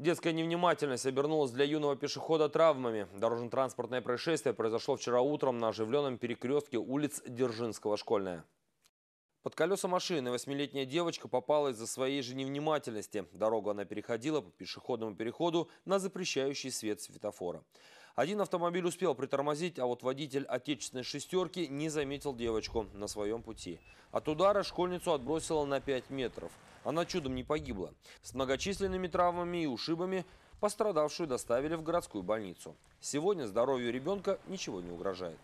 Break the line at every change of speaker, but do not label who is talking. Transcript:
Детская невнимательность обернулась для юного пешехода травмами. Дорожно-транспортное происшествие произошло вчера утром на оживленном перекрестке улиц Держинского школьная. Под колеса машины восьмилетняя девочка попала из-за своей же невнимательности. Дорогу она переходила по пешеходному переходу на запрещающий свет светофора. Один автомобиль успел притормозить, а вот водитель отечественной «шестерки» не заметил девочку на своем пути. От удара школьницу отбросило на 5 метров. Она чудом не погибла. С многочисленными травмами и ушибами пострадавшую доставили в городскую больницу. Сегодня здоровью ребенка ничего не угрожает.